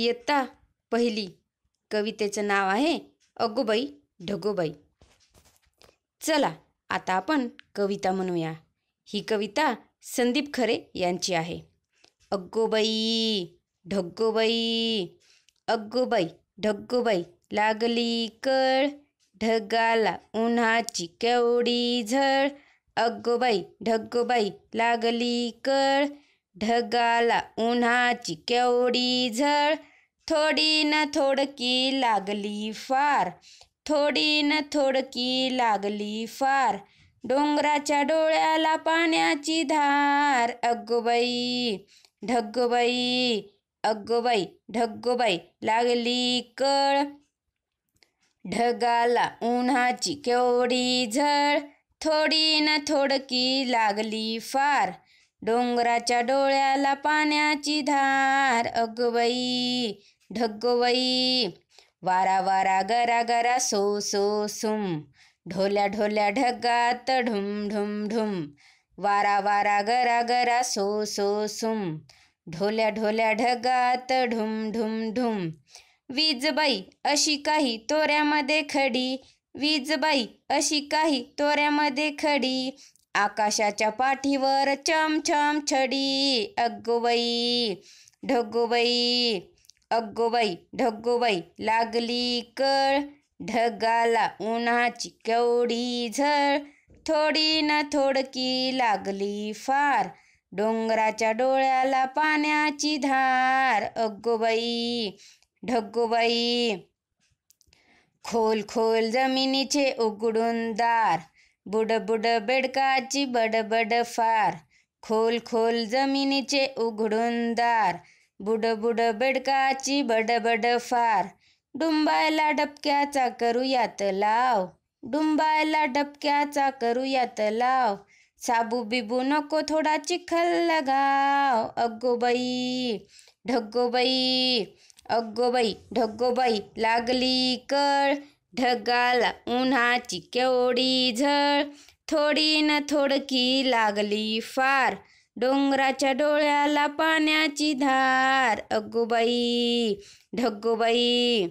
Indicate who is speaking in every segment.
Speaker 1: इयत्ता पहिली कवितेचं नाव आहे अगोबाई ढगोबाई चला आता आपण कविता म्हणूया ही कविता संदीप खरे यांची आहे अग्गोबाई ढग्गोबाई अग्गोबाई ढग्गोबाई लागली कळ ढगाला उन्हाची केवडी झळ अग्गोबाई ढग्गोबाई लागली कळ ढगाला उन्हाची केवडी झळ थोडी न थोडकी लागली फार थोडी न थोडकी लागली फार डोंगराच्या डोळ्याला पाण्याची धार अगोबाई ढगबाई अगोबाई ढगबाई लागली कळ ढगाला उन्हाची केवढी झळ थोडी न थोडकी लागली फार डोंगराच्या डोळ्याला पाण्याची धार अगवई ढगवई वारा वारा गरा गरा सो सो सुम ढोल्या ढोल्या ढगात ढुम ढुम ढुम वारा वारा गरा गरा सो सो सुम ढोल्या ढोल्या ढगात ढुम ढुम ढुम वीजबाई अशी काही तोऱ्यामध्ये खडी वीजबाई अशी काही तोऱ्यामध्ये खडी आकाशाच्या पाठीवर चमछम छडी अग्गोबाई ढगोबाई अग्गोबाई ढगोबाई लागली कळ ढगाला उन्हाची केवढी झळ थोडी ना थोडकी लागली फार डोंगराच्या डोळ्याला पाण्याची धार अग्गोबाई ढग्गोबाई खोल खोल जमिनीचे उघडून दार बुड़ बुड बेडकाची बडबड फार खोल खोल जमिनीचे उघडून दार बुड़ बेडकाची बडबड फार डुंबायला डबक्याचा करूयात लाव डुंबायला डबक्याचा करूयात लाव साबू बिबू नको थोडा चिखल लगाव अगो ढग्गोबाई अग्गोबाई ढग्गोबाई लागली कळ ढगाला उन्हाची केवढी झळ थोडी न थोडकी लागली फार डोंगराच्या डोळ्याला पाण्याची धार अगोबाई ढगोबाई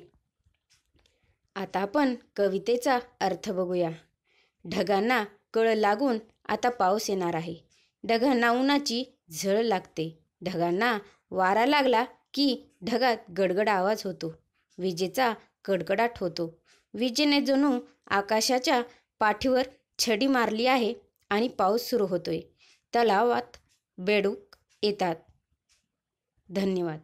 Speaker 1: आता आपण कवितेचा अर्थ बघूया ढगांना कळ लागून आता पाऊस येणार आहे ढगांना उन्हाची झळ लागते ढगांना वारा लागला की ढगात गडगड आवाज होतो विजेचा कडकडाट होतो विजेने जणू आकाशाच्या पाठीवर छडी मारली आहे आणि पाऊस सुरू होतोय तलावात बेडूक येतात धन्यवाद